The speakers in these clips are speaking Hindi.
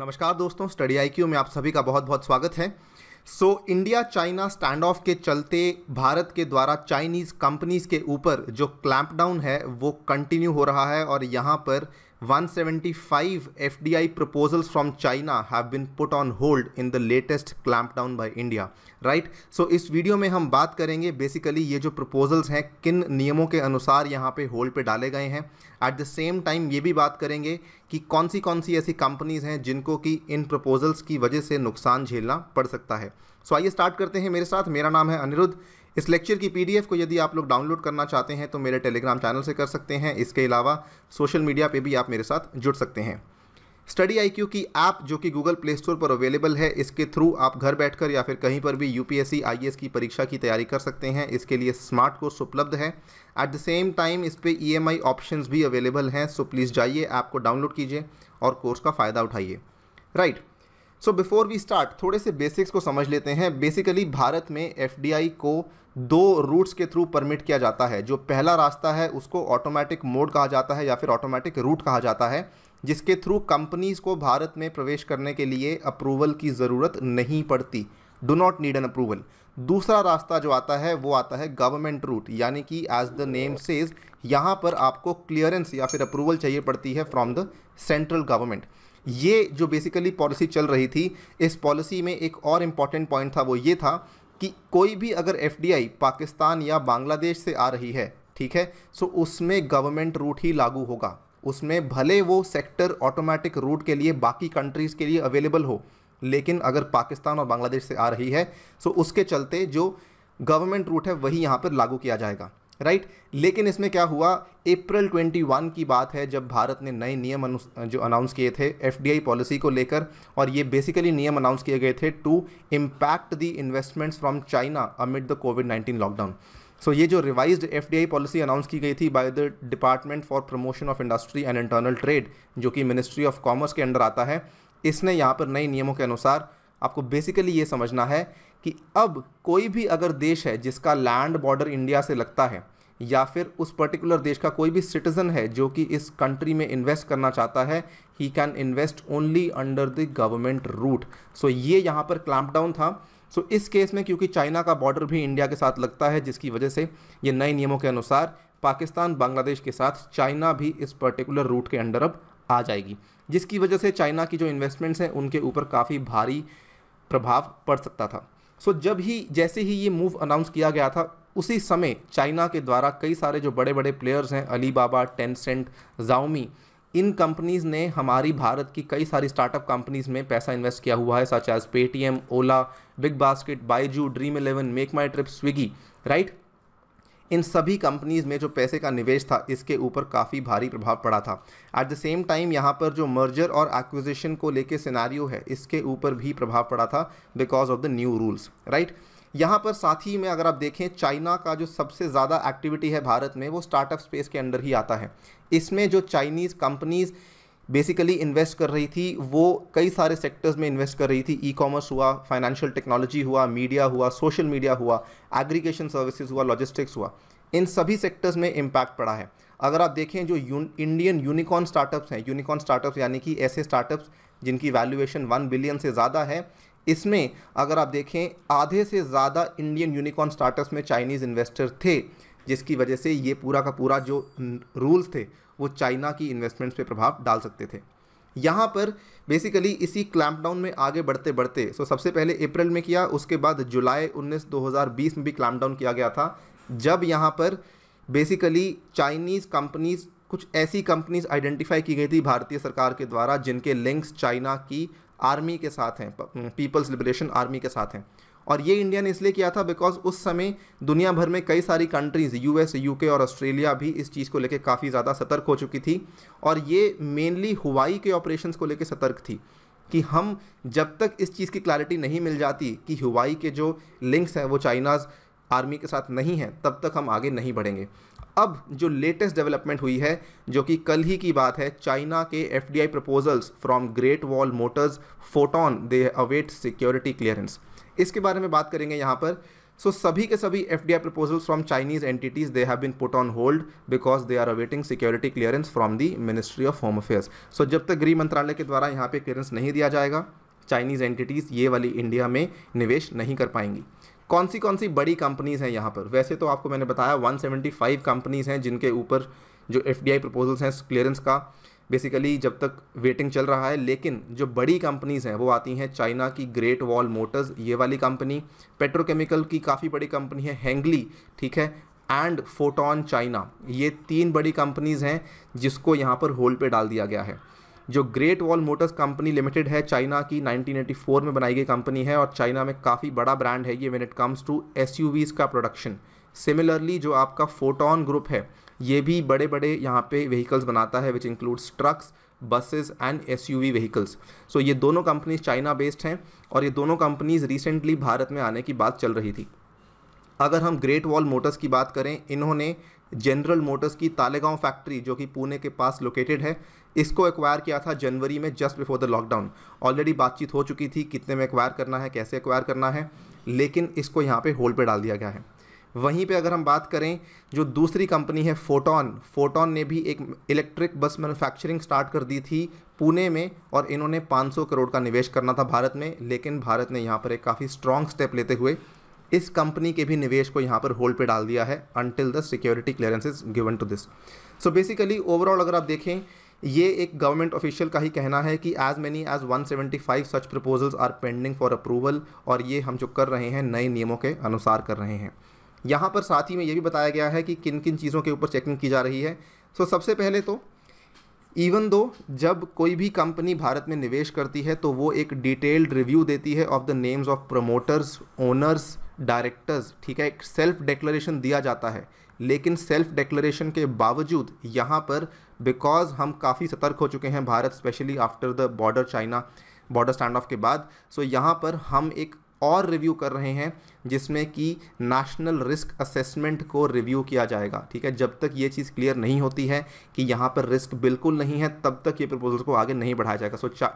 नमस्कार दोस्तों स्टडी आई में आप सभी का बहुत बहुत स्वागत है so India China stand off के चलते भारत के द्वारा चाइनीज़ कंपनीज़ के ऊपर जो क्लैंपडाउन है वो कंटिन्यू हो रहा है और यहाँ पर 175 FDI proposals from China have been put on hold in the latest clampdown by India, right? So इस वीडियो में हम बात करेंगे बेसिकली ये जो प्रपोजल्स हैं किन नियमों के अनुसार यहाँ पे होल्ड पे डाले गए हैं एट द सेम टाइम ये भी बात करेंगे कि कौन सी कौन सी ऐसी कंपनीज़ हैं जिनको कि इन प्रपोजल्स की वजह से नुकसान झेलना पड़ सकता है सो so आइए स्टार्ट करते हैं मेरे साथ मेरा नाम है अनिरुद्ध इस लेक्चर की पीडीएफ को यदि आप लोग डाउनलोड करना चाहते हैं तो मेरे टेलीग्राम चैनल से कर सकते हैं इसके अलावा सोशल मीडिया पे भी आप मेरे साथ जुड़ सकते हैं स्टडी आई की ऐप जो कि गूगल प्ले स्टोर पर अवेलेबल है इसके थ्रू आप घर बैठकर या फिर कहीं पर भी यूपीएससी आईएएस की परीक्षा की तैयारी कर सकते हैं इसके लिए स्मार्ट कोर्स उपलब्ध है एट द सेम टाइम इस पर ई एम आई ऑप्शन भी अवेलेबल हैं सो प्लीज़ जाइए ऐप को डाउनलोड कीजिए और कोर्स का फ़ायदा उठाइए right so before we start थोड़े से बेसिक्स को समझ लेते हैं बेसिकली भारत में एफ को दो रूट्स के थ्रू परमिट किया जाता है जो पहला रास्ता है उसको ऑटोमेटिक मोड कहा जाता है या फिर ऑटोमेटिक रूट कहा जाता है जिसके थ्रू कंपनीज़ को भारत में प्रवेश करने के लिए अप्रूवल की ज़रूरत नहीं पड़ती do not need an approval दूसरा रास्ता जो आता है वो आता है गवर्नमेंट रूट यानी कि एज द नेम सेज यहाँ पर आपको क्लियरेंस या फिर अप्रूवल चाहिए पड़ती है फ्रॉम द सेंट्रल गवर्नमेंट ये जो बेसिकली पॉलिसी चल रही थी इस पॉलिसी में एक और इम्पॉर्टेंट पॉइंट था वो ये था कि कोई भी अगर एफ पाकिस्तान या बांग्लादेश से आ रही है ठीक है सो उसमें गवर्नमेंट रूट ही लागू होगा उसमें भले वो सेक्टर ऑटोमेटिक रूट के लिए बाकी कंट्रीज़ के लिए अवेलेबल हो लेकिन अगर पाकिस्तान और बांग्लादेश से आ रही है सो उसके चलते जो गवर्नमेंट रूट है वही यहाँ पर लागू किया जाएगा राइट right? लेकिन इसमें क्या हुआ अप्रैल 21 की बात है जब भारत ने नए नियम जो अनाउंस किए थे एफडीआई पॉलिसी को लेकर और ये बेसिकली नियम अनाउंस किए गए थे to impact the investments from China amid the COVID 19 lockdown so ये जो रिवाइज्ड एफ पॉलिसी अनाउंस की गई थी by the department for promotion of industry and internal trade जो कि मिनिस्ट्री ऑफ कॉमर्स के अंडर आता है इसने यहाँ पर नए नियमों के अनुसार आपको बेसिकली ये समझना है कि अब कोई भी अगर देश है जिसका लैंड बॉर्डर इंडिया से लगता है या फिर उस पर्टिकुलर देश का कोई भी सिटीज़न है जो कि इस कंट्री में इन्वेस्ट करना चाहता है he can invest only under the government route so ये यहाँ पर क्लैम्प डाउन था सो so, इस केस में क्योंकि चाइना का बॉर्डर भी इंडिया के साथ लगता है जिसकी वजह से ये नए नियमों के अनुसार पाकिस्तान बांग्लादेश के साथ चाइना भी इस पर्टिकुलर रूट के अंडर अब आ जाएगी जिसकी वजह से चाइना की जो इन्वेस्टमेंट्स हैं उनके ऊपर काफ़ी भारी प्रभाव पड़ सकता था सो so, जब ही जैसे ही ये मूव अनाउंस किया गया था उसी समय चाइना के द्वारा कई सारे जो बड़े बड़े प्लेयर्स हैं अलीबाबा टेंसेंट जाओमी इन कंपनीज़ ने हमारी भारत की कई सारी स्टार्टअप कंपनीज़ में पैसा इन्वेस्ट किया हुआ है such as Paytm Ola Big Basket Byju Dream Eleven Make My Trip Swiggy right इन सभी कंपनीज़ में जो पैसे का निवेश था इसके ऊपर काफ़ी भारी प्रभाव पड़ा था एट द सेम टाइम यहाँ पर जो मर्जर और एक्विजिशन को लेके सिनारियो है इसके ऊपर भी प्रभाव पड़ा था because of the new rules right यहाँ पर साथ ही में अगर आप देखें चाइना का जो सबसे ज़्यादा एक्टिविटी है भारत में वो स्टार्टअप स्पेस के अंडर ही आता है इसमें जो चाइनीज़ कंपनीज़ बेसिकली इन्वेस्ट कर रही थी वो कई सारे सेक्टर्स में इन्वेस्ट कर रही थी ई कॉमर्स हुआ फाइनेंशियल टेक्नोलॉजी हुआ मीडिया हुआ सोशल मीडिया हुआ एग्रीकेशन सर्विसेज हुआ लॉजिस्टिक्स हुआ इन सभी सेक्टर्स में इम्पैक्ट पड़ा है अगर आप देखें जो यून, इंडियन यूनिकॉर्न स्टार्टअप्स हैं यूनिकॉर्न स्टार्टअप्स यानी कि ऐसे स्टार्टअप्स जिनकी वैल्यूएशन वन बिलियन से ज़्यादा है इसमें अगर आप देखें आधे से ज़्यादा इंडियन यूनिकॉर्न स्टार्टअप्स में चाइनीज़ इन्वेस्टर थे जिसकी वजह से ये पूरा का पूरा जो रूल्स थे वो चाइना की इन्वेस्टमेंट्स पे प्रभाव डाल सकते थे यहाँ पर बेसिकली इसी क्लैम्प डाउन में आगे बढ़ते बढ़ते सो सबसे पहले अप्रैल में किया उसके बाद जुलाई उन्नीस दो में भी क्लैम्प डाउन किया गया था जब यहाँ पर बेसिकली चाइनीज़ कंपनीज कुछ ऐसी कंपनीज आइडेंटिफाई की गई थी भारतीय सरकार के द्वारा जिनके लिंक्स चाइना की आर्मी के साथ हैं पीपल्स लिबरेशन आर्मी के साथ हैं और ये इंडिया ने इसलिए किया था बिकॉज उस समय दुनिया भर में कई सारी कंट्रीज़ यूएस यूके और ऑस्ट्रेलिया भी इस चीज़ को लेकर काफ़ी ज़्यादा सतर्क हो चुकी थी और ये मेनली हुई के ऑपरेशन को लेकर सतर्क थी कि हम जब तक इस चीज़ की क्लैरिटी नहीं मिल जाती कि हुवाई के जो लिंक्स हैं वो चाइनाज़ आर्मी के साथ नहीं है तब तक हम आगे नहीं बढ़ेंगे अब जो लेटेस्ट डेवलपमेंट हुई है जो कि कल ही की बात है चाइना के F proposals from Great Wall Motors Foton they await security clearance इसके बारे में बात करेंगे यहाँ पर सो so, सभी के सभी F D I proposals from Chinese entities they have been put on hold because they are awaiting security clearance from the ministry of home affairs so जब तक गृह मंत्रालय के द्वारा यहाँ पे क्लियरेंस नहीं दिया जाएगा चाइनीज एंटिटीज़ ये वाली इंडिया में निवेश नहीं कर पाएंगी कौन सी कौन सी बड़ी कंपनीज़ हैं यहाँ पर वैसे तो आपको मैंने बताया 175 कंपनीज़ हैं जिनके ऊपर जो एफ डी आई प्रपोजल्स हैं क्लियरेंस का बेसिकली जब तक वेटिंग चल रहा है लेकिन जो बड़ी कंपनीज़ हैं वो आती हैं चाइना की ग्रेट वॉल मोटर्स ये वाली कंपनी पेट्रोकेमिकल की काफ़ी बड़ी कंपनी है हैंगली ठीक है एंड फोटोन चाइना ये तीन बड़ी कंपनीज़ हैं जिसको यहाँ पर होल्ड पे डाल दिया गया है जो Great Wall Motors company limited है चाइना की 1984 में बनाई गई कंपनी है और चाइना में काफ़ी बड़ा ब्रांड है ये when it comes to S का प्रोडक्शन सिमिलरली जो आपका फोटोन ग्रुप है ये भी बड़े बड़े यहाँ पे व्हीकल्स बनाता है which includes trucks buses and S U V vehicles so ये दोनों कंपनीज चाइना बेस्ड हैं और ये दोनों कंपनीज रिसेंटली भारत में आने की बात चल रही थी अगर हम ग्रेट वॉल मोटर्स की बात करें इन्होंने जनरल मोटर्स की तालेगांव फैक्ट्री जो कि पुणे के पास लोकेटेड है इसको एक्वायर किया था जनवरी में just before the lockdown already बातचीत हो चुकी थी कितने में एक्वायर करना है कैसे एक्वायर करना है लेकिन इसको यहाँ पे होल्ड पे डाल दिया गया है वहीं पे अगर हम बात करें जो दूसरी कंपनी है फोटोन फोटोन ने भी एक इलेक्ट्रिक बस मैन्युफैक्चरिंग स्टार्ट कर दी थी पुणे में और इन्होंने 500 करोड़ का निवेश करना था भारत में लेकिन भारत ने यहाँ पर एक काफ़ी स्ट्रॉन्ग स्टेप लेते हुए इस कंपनी के भी निवेश को यहाँ पर होल्ड पे डाल दिया है until the security clearance is given to this so basically overall अगर आप देखें ये एक गवर्नमेंट ऑफिशियल का ही कहना है कि as many as 175 such proposals are pending for approval और ये हम जो कर रहे हैं नए नियमों के अनुसार कर रहे हैं यहाँ पर साथ ही में ये भी बताया गया है कि किन किन चीज़ों के ऊपर चेकिंग की जा रही है सो so, सबसे पहले तो इवन दो जब कोई भी कंपनी भारत में निवेश करती है तो वो एक डिटेल्ड रिव्यू देती है of the names of promoters owners directors ठीक है एक सेल्फ डिक्लेरेशन दिया जाता है लेकिन सेल्फ डिक्लेरेशन के बावजूद यहाँ पर बिकॉज हम काफ़ी सतर्क हो चुके हैं Bharat specially after the border China border stand off के बाद सो so यहाँ पर हम एक और रिव्यू कर रहे हैं जिसमें कि नेशनल रिस्क असेसमेंट को रिव्यू किया जाएगा ठीक है जब तक ये चीज़ क्लियर नहीं होती है कि यहाँ पर रिस्क बिल्कुल नहीं है तब तक ये प्रपोजल को आगे नहीं बढ़ाया जाएगा सो चा,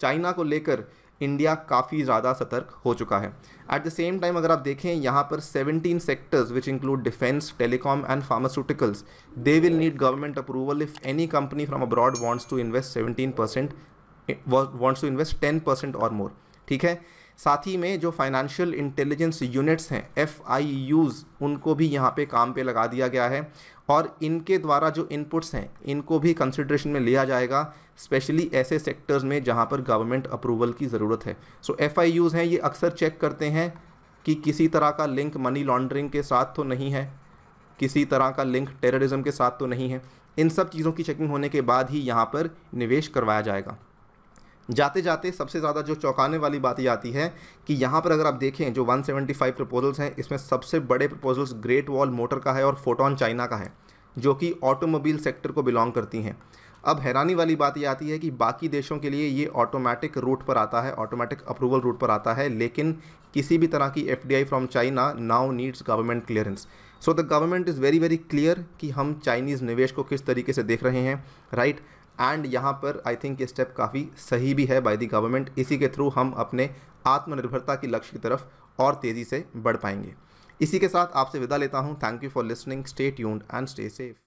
चाइना को लेकर इंडिया काफ़ी ज़्यादा सतर्क हो चुका है एट द सेम टाइम अगर आप देखें यहाँ पर 17 sectors which include defence telecom and pharmaceuticals they will need government approval if any company from abroad wants to invest 17 percent wants to invest 10 percent और मोर ठीक है साथ ही में जो फाइनेंशियल इंटेलिजेंस यूनिट्स हैं एफ आई यूज़ उनको भी यहाँ पे काम पे लगा दिया गया है और इनके द्वारा जो इनपुट्स हैं इनको भी कंसिड्रेशन में लिया जाएगा स्पेशली ऐसे सेक्टर्स में जहाँ पर गवर्नमेंट अप्रूवल की ज़रूरत है सो एफ आई यूज़ हैं ये अक्सर चेक करते हैं कि किसी तरह का लिंक मनी लॉन्ड्रिंग के साथ तो नहीं है किसी तरह का लिंक टेररिज्म के साथ तो नहीं है इन सब चीज़ों की चेकिंग होने के बाद ही यहाँ पर निवेश करवाया जाएगा जाते जाते सबसे ज़्यादा जो चौंकाने वाली बात ये आती है कि यहाँ पर अगर आप देखें जो 175 प्रपोजल्स हैं इसमें सबसे बड़े प्रपोजल्स ग्रेट वॉल मोटर का है और फोटोन चाइना का है जो कि ऑटोमोबाइल सेक्टर को बिलोंग करती हैं अब हैरानी वाली बात यह आती है कि बाकी देशों के लिए ये ऑटोमेटिक रूट पर आता है ऑटोमेटिक अप्रूवल रूट पर आता है लेकिन किसी भी तरह की F from China now needs government clearance so the government is very very clear कि हम चाइनीज़ निवेश को किस तरीके से देख रहे हैं राइट right? एंड यहाँ पर आई थिंक ये स्टेप काफ़ी सही भी है बाय दी गवर्नमेंट इसी के थ्रू हम अपने आत्मनिर्भरता की लक्ष्य की तरफ और तेज़ी से बढ़ पाएंगे इसी के साथ आपसे विदा लेता हूँ thank you for listening stay tuned and stay safe